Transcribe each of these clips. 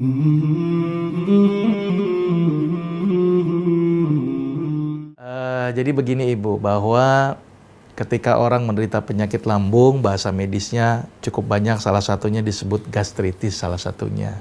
Eh, jadi begini Ibu, bahwa ketika orang menderita penyakit lambung, bahasa medisnya cukup banyak, salah satunya disebut gastritis salah satunya,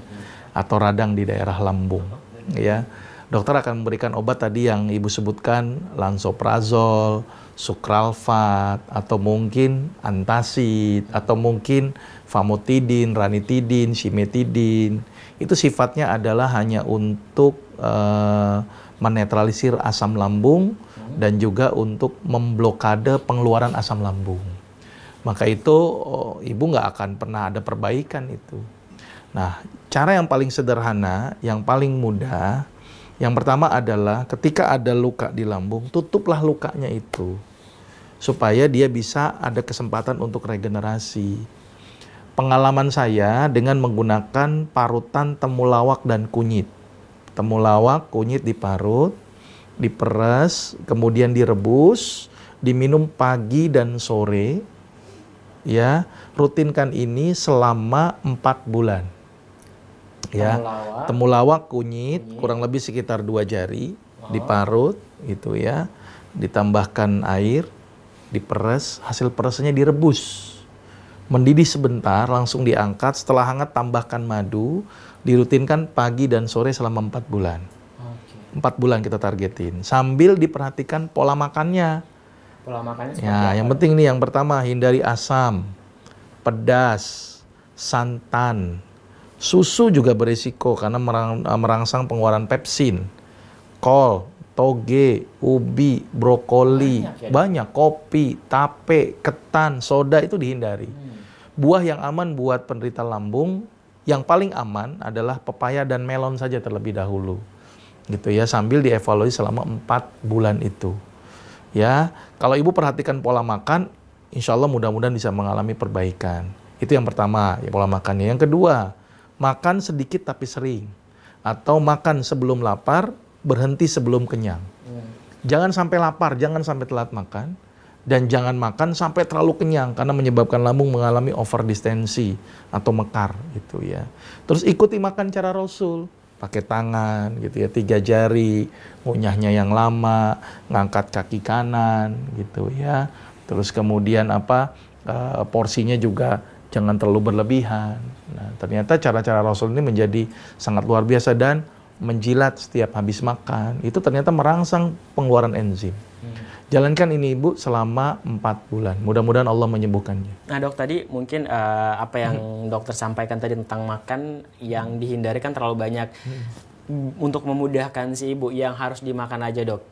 atau radang di daerah lambung. ya Dokter akan memberikan obat tadi yang Ibu sebutkan, lansoprazol, sukralfat atau mungkin antasid atau mungkin famotidin, ranitidin, simetidin itu sifatnya adalah hanya untuk uh, menetralisir asam lambung dan juga untuk memblokade pengeluaran asam lambung. Maka itu oh, ibu nggak akan pernah ada perbaikan itu. Nah, cara yang paling sederhana, yang paling mudah, yang pertama adalah ketika ada luka di lambung, tutuplah lukanya itu supaya dia bisa ada kesempatan untuk regenerasi. Pengalaman saya dengan menggunakan parutan temulawak dan kunyit. Temulawak, kunyit diparut, diperas kemudian direbus, diminum pagi dan sore. Ya, rutinkan ini selama 4 bulan. Ya. Temulawak, temulawak kunyit, kunyit kurang lebih sekitar dua jari oh. diparut gitu ya. Ditambahkan air diperes, hasil peresnya direbus. Mendidih sebentar, langsung diangkat, setelah hangat tambahkan madu, dirutinkan pagi dan sore selama 4 bulan. Empat 4 bulan kita targetin, sambil diperhatikan pola makannya. Pola makannya ya, apa? yang penting nih yang pertama hindari asam, pedas, santan, susu juga berisiko karena merang, merangsang pengeluaran pepsin, kol, toge, ubi, brokoli, banyak, ya. banyak kopi, tape, ketan, soda itu dihindari. Hmm. Buah yang aman buat penderita lambung yang paling aman adalah pepaya dan melon saja terlebih dahulu. Gitu ya, sambil dievaluasi selama 4 bulan itu. Ya, kalau ibu perhatikan pola makan, insya Allah mudah-mudahan bisa mengalami perbaikan. Itu yang pertama, ya pola makannya. Yang kedua, makan sedikit tapi sering. Atau makan sebelum lapar, berhenti sebelum kenyang. Iya. Jangan sampai lapar, jangan sampai telat makan, dan jangan makan sampai terlalu kenyang karena menyebabkan lambung mengalami overdistensi atau mekar gitu ya. Terus ikuti makan cara Rasul pakai tangan gitu ya tiga jari ngunyahnya yang lama ngangkat kaki kanan gitu ya terus kemudian apa uh, porsinya juga jangan terlalu berlebihan nah ternyata cara-cara Rasul ini menjadi sangat luar biasa dan menjilat setiap habis makan, itu ternyata merangsang pengeluaran enzim. Hmm. Jalankan ini Ibu selama 4 bulan. Mudah-mudahan Allah menyembuhkannya. Nah dok tadi mungkin uh, apa yang hmm. dokter sampaikan tadi tentang makan yang hmm. dihindari kan terlalu banyak. Hmm. Untuk memudahkan si ibu yang harus dimakan aja dok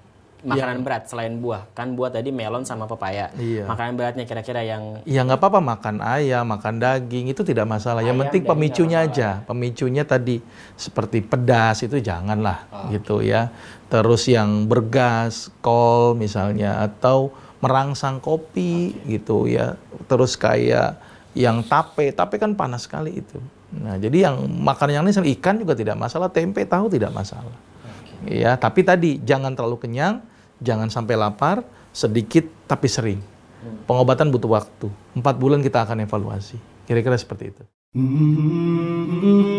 Iya. makanan ya. berat selain buah kan buah tadi melon sama pepaya iya. makanan beratnya kira-kira yang ya nggak apa-apa makan ayam makan daging itu tidak masalah yang penting pemicunya aja pemicunya tadi seperti pedas itu janganlah oh. gitu ya terus yang bergas kol misalnya atau merangsang kopi okay. gitu ya terus kayak yang tape tape kan panas sekali itu nah jadi yang makan yang ini ikan juga tidak masalah tempe tahu tidak masalah Ya, tapi tadi jangan terlalu kenyang, jangan sampai lapar, sedikit tapi sering. Pengobatan butuh waktu. Empat bulan kita akan evaluasi. Kira-kira seperti itu. Mm -hmm.